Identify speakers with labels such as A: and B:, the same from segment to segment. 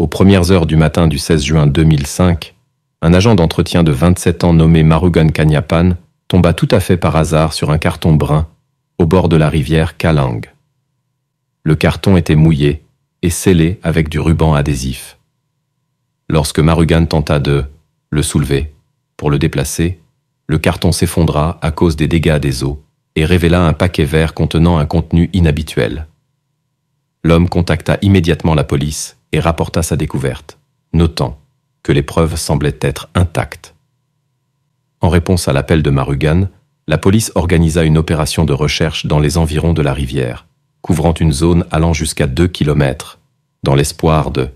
A: Aux premières heures du matin du 16 juin 2005, un agent d'entretien de 27 ans nommé Marugan Kanyapan tomba tout à fait par hasard sur un carton brun au bord de la rivière Kalang. Le carton était mouillé et scellé avec du ruban adhésif. Lorsque Marugan tenta de le soulever pour le déplacer, le carton s'effondra à cause des dégâts des eaux et révéla un paquet vert contenant un contenu inhabituel. L'homme contacta immédiatement la police et rapporta sa découverte, notant que les preuves semblaient être intactes. En réponse à l'appel de Marugan, la police organisa une opération de recherche dans les environs de la rivière, couvrant une zone allant jusqu'à 2 km, dans l'espoir de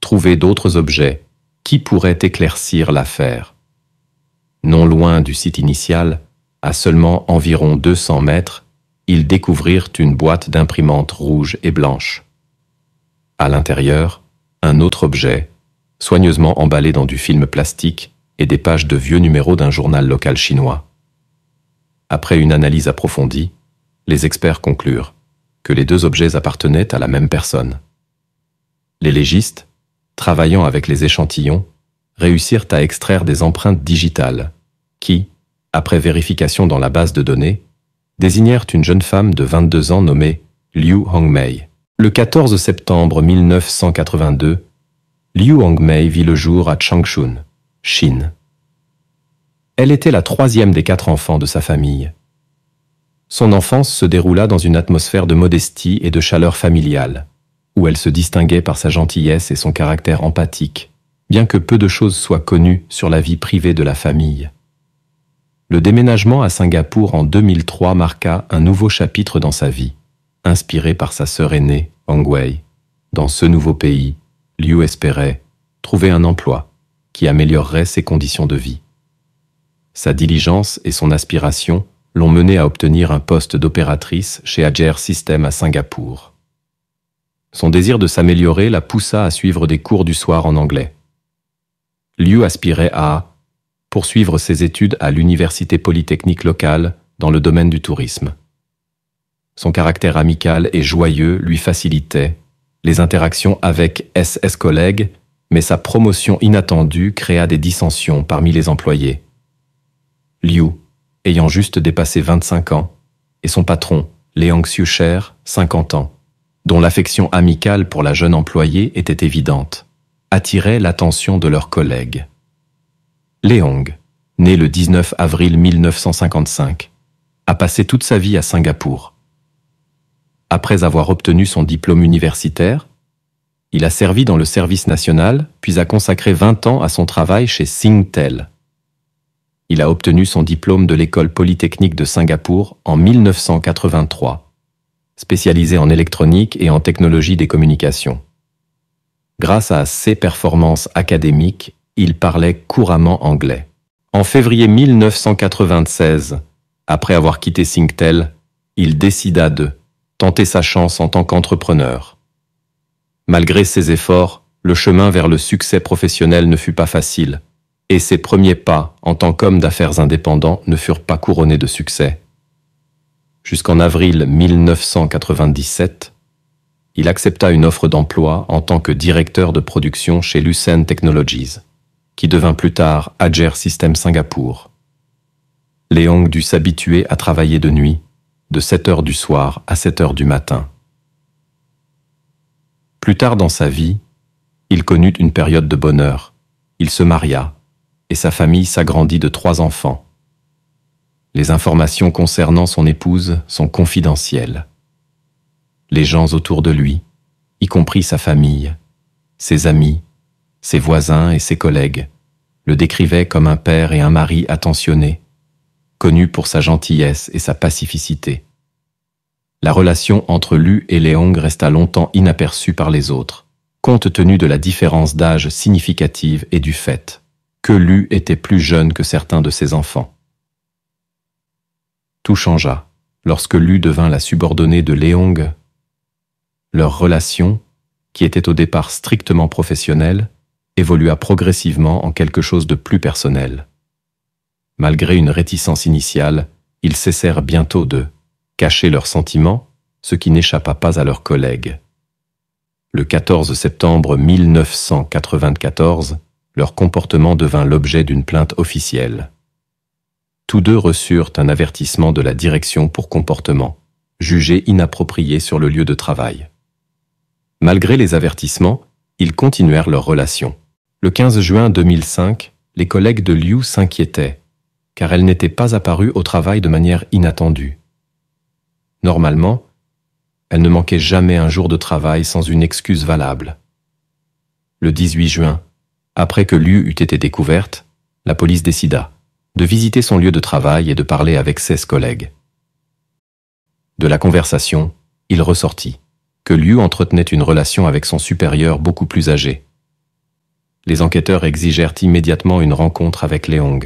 A: trouver d'autres objets qui pourraient éclaircir l'affaire. Non loin du site initial, à seulement environ 200 mètres, ils découvrirent une boîte d'imprimante rouge et blanche. À l'intérieur, un autre objet, soigneusement emballé dans du film plastique et des pages de vieux numéros d'un journal local chinois. Après une analyse approfondie, les experts conclurent que les deux objets appartenaient à la même personne. Les légistes, travaillant avec les échantillons, réussirent à extraire des empreintes digitales qui, après vérification dans la base de données, désignèrent une jeune femme de 22 ans nommée Liu Hongmei. Le 14 septembre 1982, Liu Hongmei vit le jour à Changchun, Chine. Elle était la troisième des quatre enfants de sa famille. Son enfance se déroula dans une atmosphère de modestie et de chaleur familiale, où elle se distinguait par sa gentillesse et son caractère empathique, bien que peu de choses soient connues sur la vie privée de la famille. Le déménagement à Singapour en 2003 marqua un nouveau chapitre dans sa vie inspiré par sa sœur aînée, Wei, Dans ce nouveau pays, Liu espérait trouver un emploi qui améliorerait ses conditions de vie. Sa diligence et son aspiration l'ont mené à obtenir un poste d'opératrice chez Ager System à Singapour. Son désir de s'améliorer la poussa à suivre des cours du soir en anglais. Liu aspirait à poursuivre ses études à l'université polytechnique locale dans le domaine du tourisme. Son caractère amical et joyeux lui facilitait les interactions avec SS collègues, mais sa promotion inattendue créa des dissensions parmi les employés. Liu, ayant juste dépassé 25 ans, et son patron, xiu Cher, 50 ans, dont l'affection amicale pour la jeune employée était évidente, attiraient l'attention de leurs collègues. Leong, né le 19 avril 1955, a passé toute sa vie à Singapour. Après avoir obtenu son diplôme universitaire, il a servi dans le service national, puis a consacré 20 ans à son travail chez Singtel. Il a obtenu son diplôme de l'école polytechnique de Singapour en 1983, spécialisé en électronique et en technologie des communications. Grâce à ses performances académiques, il parlait couramment anglais. En février 1996, après avoir quitté Singtel, il décida de tenter sa chance en tant qu'entrepreneur. Malgré ses efforts, le chemin vers le succès professionnel ne fut pas facile, et ses premiers pas en tant qu'homme d'affaires indépendant ne furent pas couronnés de succès. Jusqu'en avril 1997, il accepta une offre d'emploi en tant que directeur de production chez Lucene Technologies, qui devint plus tard Adger System Singapour. Léong dut s'habituer à travailler de nuit, de 7 heures du soir à 7 heures du matin. Plus tard dans sa vie, il connut une période de bonheur. Il se maria, et sa famille s'agrandit de trois enfants. Les informations concernant son épouse sont confidentielles. Les gens autour de lui, y compris sa famille, ses amis, ses voisins et ses collègues, le décrivaient comme un père et un mari attentionnés, connu pour sa gentillesse et sa pacificité. La relation entre Lu et Léong resta longtemps inaperçue par les autres, compte tenu de la différence d'âge significative et du fait que Lu était plus jeune que certains de ses enfants. Tout changea lorsque Lu devint la subordonnée de Léong. Leur relation, qui était au départ strictement professionnelle, évolua progressivement en quelque chose de plus personnel malgré une réticence initiale, ils cessèrent bientôt de cacher leurs sentiments, ce qui n'échappa pas à leurs collègues. Le 14 septembre 1994, leur comportement devint l'objet d'une plainte officielle. Tous deux reçurent un avertissement de la direction pour comportement, jugé inapproprié sur le lieu de travail. Malgré les avertissements, ils continuèrent leur relation. Le 15 juin 2005, les collègues de Liu s'inquiétaient, car elle n'était pas apparue au travail de manière inattendue. Normalement, elle ne manquait jamais un jour de travail sans une excuse valable. Le 18 juin, après que Liu eût été découverte, la police décida de visiter son lieu de travail et de parler avec ses collègues. De la conversation, il ressortit que Liu entretenait une relation avec son supérieur beaucoup plus âgé. Les enquêteurs exigèrent immédiatement une rencontre avec Léong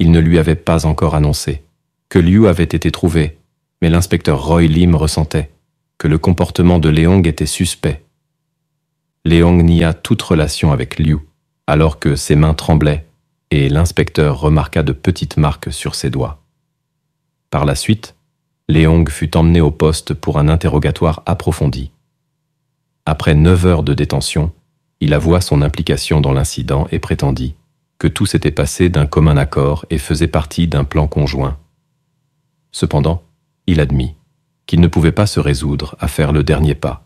A: il ne lui avait pas encore annoncé que Liu avait été trouvé, mais l'inspecteur Roy Lim ressentait que le comportement de Léong était suspect. Léong nia toute relation avec Liu, alors que ses mains tremblaient, et l'inspecteur remarqua de petites marques sur ses doigts. Par la suite, Leong fut emmené au poste pour un interrogatoire approfondi. Après neuf heures de détention, il avoua son implication dans l'incident et prétendit que tout s'était passé d'un commun accord et faisait partie d'un plan conjoint. Cependant, il admit qu'il ne pouvait pas se résoudre à faire le dernier pas.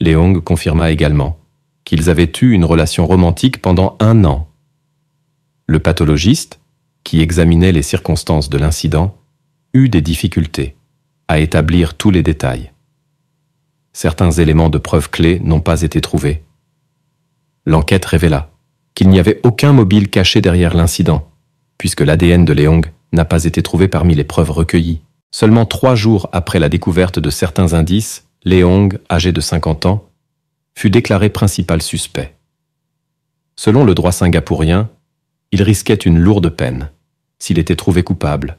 A: Léong confirma également qu'ils avaient eu une relation romantique pendant un an. Le pathologiste, qui examinait les circonstances de l'incident, eut des difficultés à établir tous les détails. Certains éléments de preuve clés n'ont pas été trouvés. L'enquête révéla qu'il n'y avait aucun mobile caché derrière l'incident, puisque l'ADN de Leong n'a pas été trouvé parmi les preuves recueillies. Seulement trois jours après la découverte de certains indices, Leong, âgé de 50 ans, fut déclaré principal suspect. Selon le droit singapourien, il risquait une lourde peine s'il était trouvé coupable.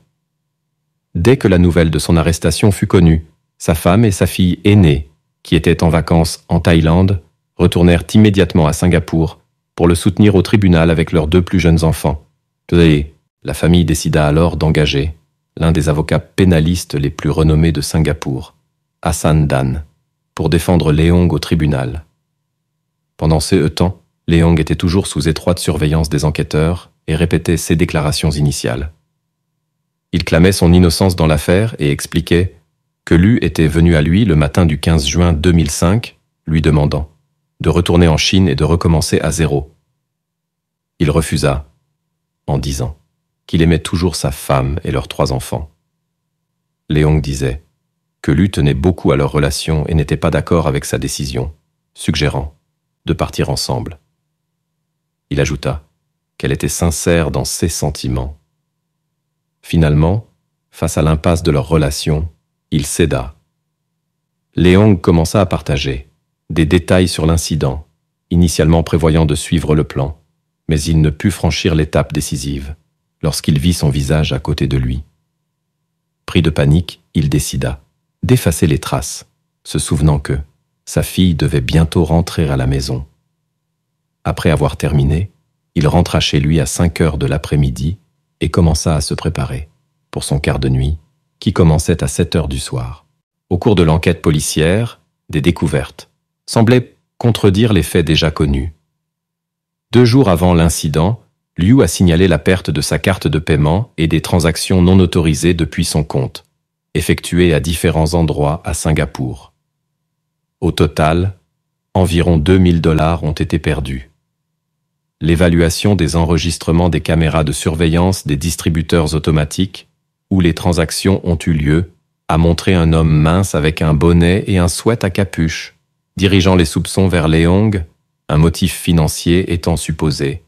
A: Dès que la nouvelle de son arrestation fut connue, sa femme et sa fille aînée, qui étaient en vacances en Thaïlande, retournèrent immédiatement à Singapour pour le soutenir au tribunal avec leurs deux plus jeunes enfants. la famille décida alors d'engager l'un des avocats pénalistes les plus renommés de Singapour, Hassan Dan, pour défendre Leong au tribunal. Pendant ces temps, Leong était toujours sous étroite surveillance des enquêteurs et répétait ses déclarations initiales. Il clamait son innocence dans l'affaire et expliquait que Lu était venu à lui le matin du 15 juin 2005, lui demandant de retourner en Chine et de recommencer à zéro. Il refusa, en disant qu'il aimait toujours sa femme et leurs trois enfants. Léong disait que lui tenait beaucoup à leur relation et n'était pas d'accord avec sa décision, suggérant de partir ensemble. Il ajouta qu'elle était sincère dans ses sentiments. Finalement, face à l'impasse de leur relation, il céda. Léong commença à partager des détails sur l'incident, initialement prévoyant de suivre le plan, mais il ne put franchir l'étape décisive lorsqu'il vit son visage à côté de lui. Pris de panique, il décida d'effacer les traces, se souvenant que sa fille devait bientôt rentrer à la maison. Après avoir terminé, il rentra chez lui à 5 heures de l'après-midi et commença à se préparer pour son quart de nuit, qui commençait à 7 heures du soir. Au cours de l'enquête policière, des découvertes, semblait contredire les faits déjà connus. Deux jours avant l'incident, Liu a signalé la perte de sa carte de paiement et des transactions non autorisées depuis son compte, effectuées à différents endroits à Singapour. Au total, environ 2000 dollars ont été perdus. L'évaluation des enregistrements des caméras de surveillance des distributeurs automatiques, où les transactions ont eu lieu, a montré un homme mince avec un bonnet et un sweat à capuche, dirigeant les soupçons vers Leong, un motif financier étant supposé.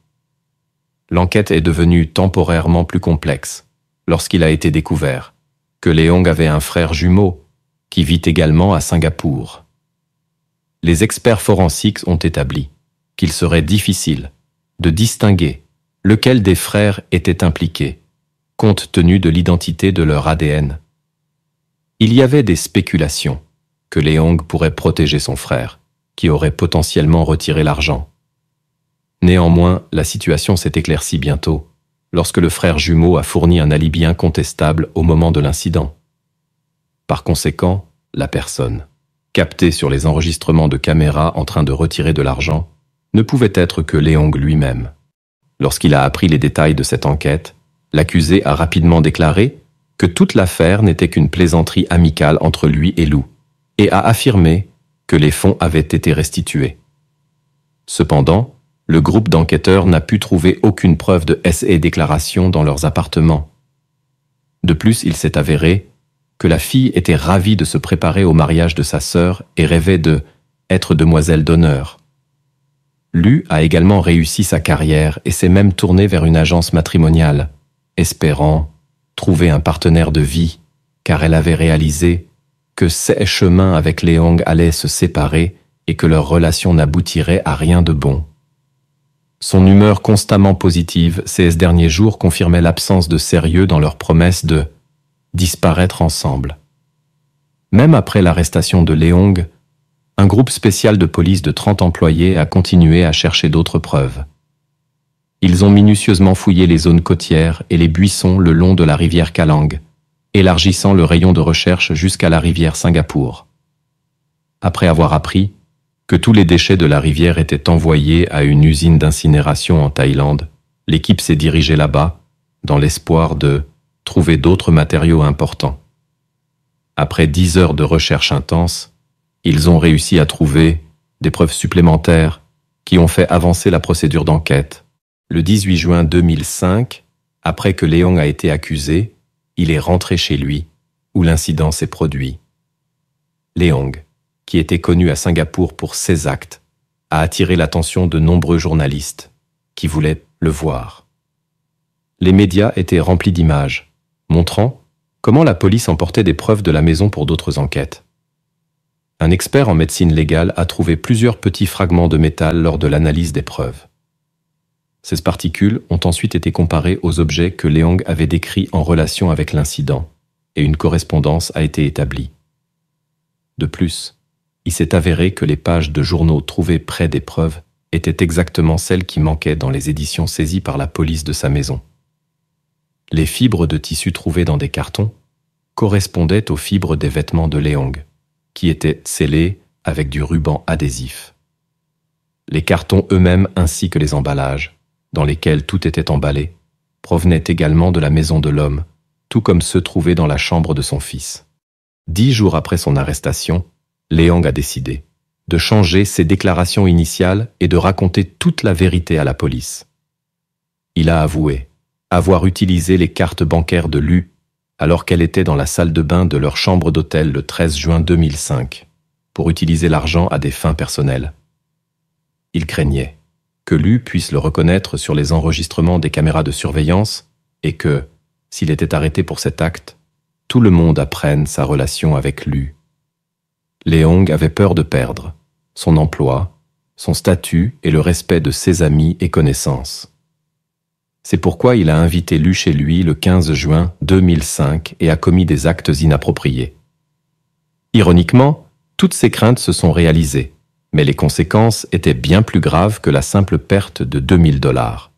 A: L'enquête est devenue temporairement plus complexe lorsqu'il a été découvert que Leong avait un frère jumeau qui vit également à Singapour. Les experts forensiques ont établi qu'il serait difficile de distinguer lequel des frères était impliqué, compte tenu de l'identité de leur ADN. Il y avait des spéculations que Léong pourrait protéger son frère, qui aurait potentiellement retiré l'argent. Néanmoins, la situation s'est éclaircie bientôt, lorsque le frère jumeau a fourni un alibi incontestable au moment de l'incident. Par conséquent, la personne, captée sur les enregistrements de caméra en train de retirer de l'argent, ne pouvait être que Léong lui-même. Lorsqu'il a appris les détails de cette enquête, l'accusé a rapidement déclaré que toute l'affaire n'était qu'une plaisanterie amicale entre lui et Lou, et a affirmé que les fonds avaient été restitués. Cependant, le groupe d'enquêteurs n'a pu trouver aucune preuve de et déclaration dans leurs appartements. De plus, il s'est avéré que la fille était ravie de se préparer au mariage de sa sœur et rêvait de être demoiselle d'honneur. Lu a également réussi sa carrière et s'est même tournée vers une agence matrimoniale, espérant trouver un partenaire de vie, car elle avait réalisé que ces chemins avec Léong allaient se séparer et que leur relation n'aboutirait à rien de bon. Son humeur constamment positive ces derniers jours confirmait l'absence de sérieux dans leur promesse de disparaître ensemble. Même après l'arrestation de Léong, un groupe spécial de police de 30 employés a continué à chercher d'autres preuves. Ils ont minutieusement fouillé les zones côtières et les buissons le long de la rivière Kalang élargissant le rayon de recherche jusqu'à la rivière Singapour. Après avoir appris que tous les déchets de la rivière étaient envoyés à une usine d'incinération en Thaïlande, l'équipe s'est dirigée là-bas, dans l'espoir de trouver d'autres matériaux importants. Après dix heures de recherche intense, ils ont réussi à trouver des preuves supplémentaires qui ont fait avancer la procédure d'enquête. Le 18 juin 2005, après que Léon a été accusé, il est rentré chez lui, où l'incident s'est produit. Leong, qui était connu à Singapour pour ses actes, a attiré l'attention de nombreux journalistes, qui voulaient le voir. Les médias étaient remplis d'images, montrant comment la police emportait des preuves de la maison pour d'autres enquêtes. Un expert en médecine légale a trouvé plusieurs petits fragments de métal lors de l'analyse des preuves. Ces particules ont ensuite été comparées aux objets que Léong avait décrits en relation avec l'incident, et une correspondance a été établie. De plus, il s'est avéré que les pages de journaux trouvées près des preuves étaient exactement celles qui manquaient dans les éditions saisies par la police de sa maison. Les fibres de tissu trouvées dans des cartons correspondaient aux fibres des vêtements de Leong, qui étaient scellées avec du ruban adhésif. Les cartons eux-mêmes ainsi que les emballages dans lesquels tout était emballé, provenaient également de la maison de l'homme, tout comme ceux trouvés dans la chambre de son fils. Dix jours après son arrestation, Léang a décidé de changer ses déclarations initiales et de raconter toute la vérité à la police. Il a avoué avoir utilisé les cartes bancaires de Lu alors qu'elle était dans la salle de bain de leur chambre d'hôtel le 13 juin 2005 pour utiliser l'argent à des fins personnelles. Il craignait que Lu puisse le reconnaître sur les enregistrements des caméras de surveillance et que, s'il était arrêté pour cet acte, tout le monde apprenne sa relation avec Lu. Léong avait peur de perdre son emploi, son statut et le respect de ses amis et connaissances. C'est pourquoi il a invité Lu chez lui le 15 juin 2005 et a commis des actes inappropriés. Ironiquement, toutes ses craintes se sont réalisées mais les conséquences étaient bien plus graves que la simple perte de 2000 dollars.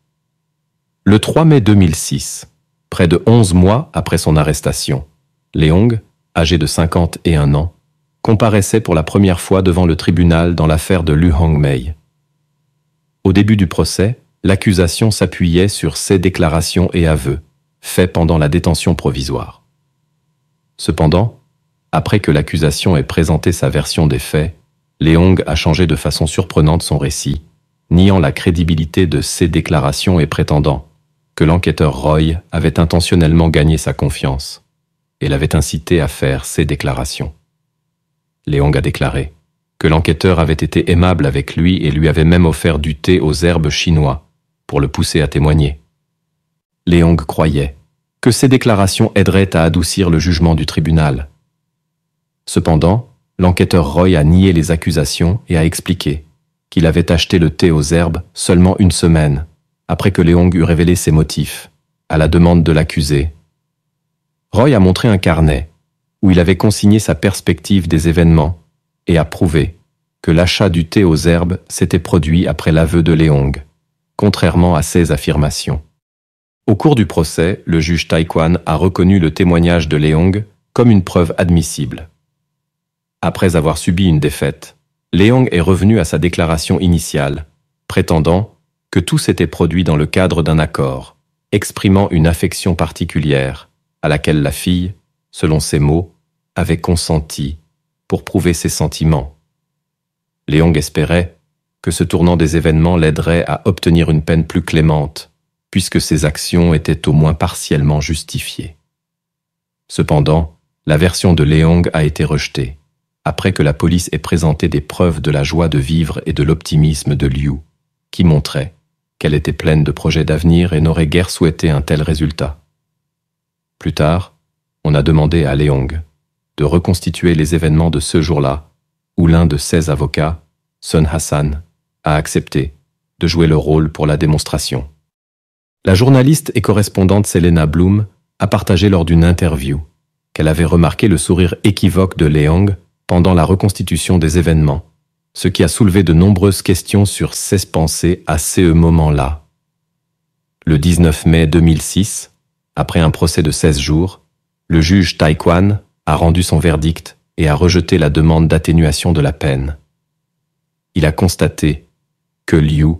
A: Le 3 mai 2006, près de 11 mois après son arrestation, Leong, âgé de 51 ans, comparaissait pour la première fois devant le tribunal dans l'affaire de Lu Hongmei. Au début du procès, l'accusation s'appuyait sur ses déclarations et aveux, faits pendant la détention provisoire. Cependant, après que l'accusation ait présenté sa version des faits, Léong a changé de façon surprenante son récit, niant la crédibilité de ses déclarations et prétendant que l'enquêteur Roy avait intentionnellement gagné sa confiance et l'avait incité à faire ses déclarations. Léong a déclaré que l'enquêteur avait été aimable avec lui et lui avait même offert du thé aux herbes chinois pour le pousser à témoigner. Léong croyait que ses déclarations aideraient à adoucir le jugement du tribunal. Cependant, l'enquêteur Roy a nié les accusations et a expliqué qu'il avait acheté le thé aux herbes seulement une semaine, après que Leong eut révélé ses motifs, à la demande de l'accusé. Roy a montré un carnet, où il avait consigné sa perspective des événements, et a prouvé que l'achat du thé aux herbes s'était produit après l'aveu de Leong, contrairement à ses affirmations. Au cours du procès, le juge Taïkwan a reconnu le témoignage de Léong comme une preuve admissible. Après avoir subi une défaite, Léong est revenu à sa déclaration initiale, prétendant que tout s'était produit dans le cadre d'un accord, exprimant une affection particulière, à laquelle la fille, selon ses mots, avait consenti pour prouver ses sentiments. Léong espérait que ce tournant des événements l'aiderait à obtenir une peine plus clémente, puisque ses actions étaient au moins partiellement justifiées. Cependant, la version de Léong a été rejetée après que la police ait présenté des preuves de la joie de vivre et de l'optimisme de Liu, qui montrait qu'elle était pleine de projets d'avenir et n'aurait guère souhaité un tel résultat. Plus tard, on a demandé à Leong de reconstituer les événements de ce jour-là, où l'un de ses avocats, Sun Hassan, a accepté de jouer le rôle pour la démonstration. La journaliste et correspondante Selena Bloom a partagé lors d'une interview qu'elle avait remarqué le sourire équivoque de Leong, pendant la reconstitution des événements, ce qui a soulevé de nombreuses questions sur ses pensées à ce moment-là. Le 19 mai 2006, après un procès de 16 jours, le juge Taekwan a rendu son verdict et a rejeté la demande d'atténuation de la peine. Il a constaté que Liu,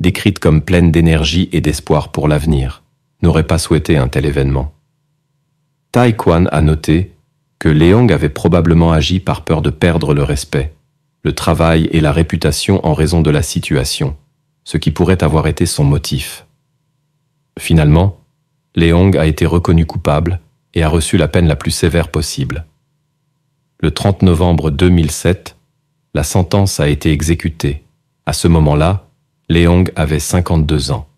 A: décrite comme pleine d'énergie et d'espoir pour l'avenir, n'aurait pas souhaité un tel événement. Taekwan a noté que Léong avait probablement agi par peur de perdre le respect, le travail et la réputation en raison de la situation, ce qui pourrait avoir été son motif. Finalement, Léong a été reconnu coupable et a reçu la peine la plus sévère possible. Le 30 novembre 2007, la sentence a été exécutée. À ce moment-là, Léong avait 52 ans.